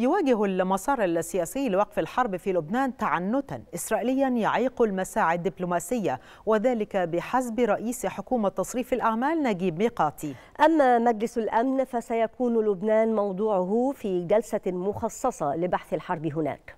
يواجه المسار السياسي لوقف الحرب في لبنان تعنتا إسرائيليا يعيق المساعي الدبلوماسية وذلك بحسب رئيس حكومة تصريف الأعمال نجيب ميقاتي أما مجلس الأمن فسيكون لبنان موضوعه في جلسة مخصصة لبحث الحرب هناك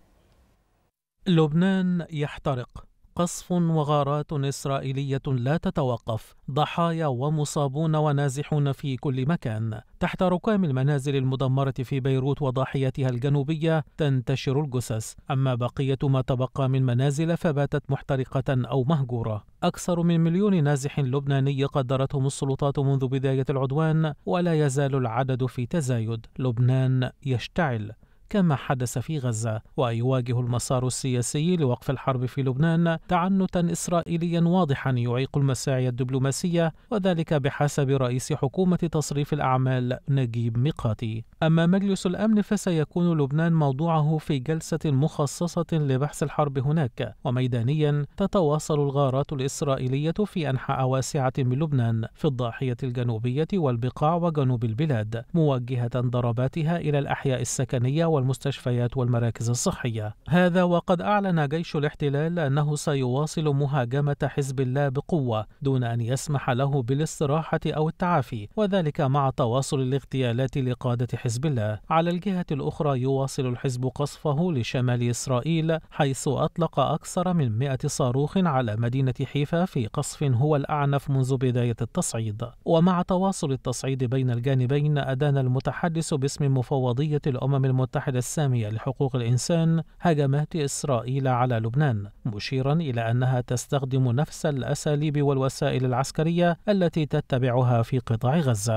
لبنان يحترق قصف وغارات إسرائيلية لا تتوقف ضحايا ومصابون ونازحون في كل مكان تحت ركام المنازل المدمرة في بيروت وضاحيتها الجنوبية تنتشر الجثث أما بقية ما تبقى من منازل فباتت محترقة أو مهجورة أكثر من مليون نازح لبناني قدرتهم السلطات منذ بداية العدوان ولا يزال العدد في تزايد لبنان يشتعل كما حدث في غزة ويواجه المسار السياسي لوقف الحرب في لبنان تعنتا إسرائيليا واضحا يعيق المساعي الدبلوماسية وذلك بحسب رئيس حكومة تصريف الأعمال نجيب ميقاتي أما مجلس الأمن فسيكون لبنان موضوعه في جلسة مخصصة لبحث الحرب هناك وميدانيا تتواصل الغارات الإسرائيلية في أنحاء واسعة من لبنان في الضاحية الجنوبية والبقاع وجنوب البلاد موجهة ضرباتها إلى الأحياء السكنية وال والمستشفيات والمراكز الصحية هذا وقد أعلن جيش الاحتلال أنه سيواصل مهاجمة حزب الله بقوة دون أن يسمح له بالاستراحة أو التعافي وذلك مع تواصل الاغتيالات لقادة حزب الله على الجهة الأخرى يواصل الحزب قصفه لشمال إسرائيل حيث أطلق أكثر من 100 صاروخ على مدينة حيفا في قصف هو الأعنف منذ بداية التصعيد ومع تواصل التصعيد بين الجانبين أدان المتحدث باسم مفوضية الأمم المتحدة المتحدة السامية لحقوق الإنسان هجمت إسرائيل على لبنان مشيرا إلى أنها تستخدم نفس الأساليب والوسائل العسكرية التي تتبعها في قطاع غزة